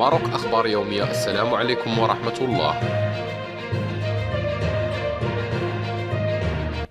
ماروك أخبار يومية السلام عليكم ورحمة الله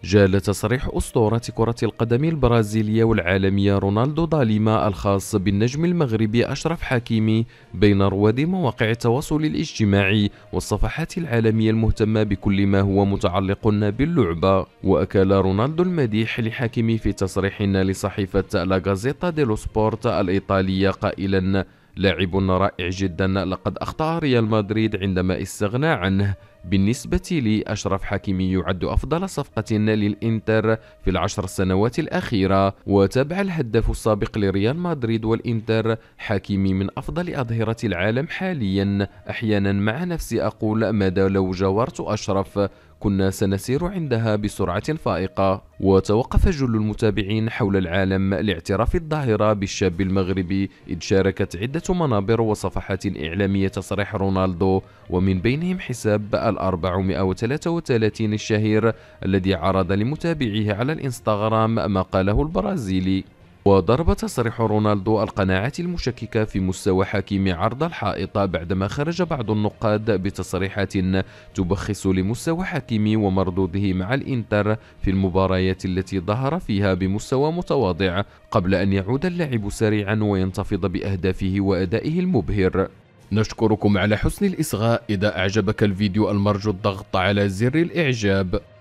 جال تصريح أسطورة كرة القدم البرازيلية والعالمية رونالدو داليما الخاص بالنجم المغربي أشرف حكيمي بين رواد مواقع التواصل الاجتماعي والصفحات العالمية المهتمة بكل ما هو متعلق باللعبة وأكل رونالدو المديح لحكيمي في تصريح لصحيفة لا غازيتا ديلو سبورت الإيطالية قائلا لاعب رائع جدا لقد أخطأ ريال مدريد عندما استغنى عنه بالنسبة لي أشرف حكيمي يعد أفضل صفقة للإنتر في العشر سنوات الأخيرة وتابع الهداف السابق لريال مدريد والإنتر حكيمي من أفضل أظهرة العالم حاليا أحيانا مع نفسي أقول ماذا لو جاورت أشرف كنا سنسير عندها بسرعة فائقة وتوقف جل المتابعين حول العالم لاعتراف الظاهرة بالشاب المغربي إذ شاركت عدة منابر وصفحات إعلامية تصريح رونالدو ومن بينهم حساب ال 433 الشهير الذي عرض لمتابعيه على الإنستغرام ما قاله البرازيلي وضرب تصريح رونالدو القناعات المشككة في مستوى حكيم عرض الحائط بعدما خرج بعض النقاد بتصريحات تبخس لمستوى حكيم ومردوده مع الإنتر في المباريات التي ظهر فيها بمستوى متواضع قبل أن يعود اللاعب سريعا وينتفض بأهدافه وأدائه المبهر نشكركم على حسن الإصغاء إذا أعجبك الفيديو المرجو الضغط على زر الإعجاب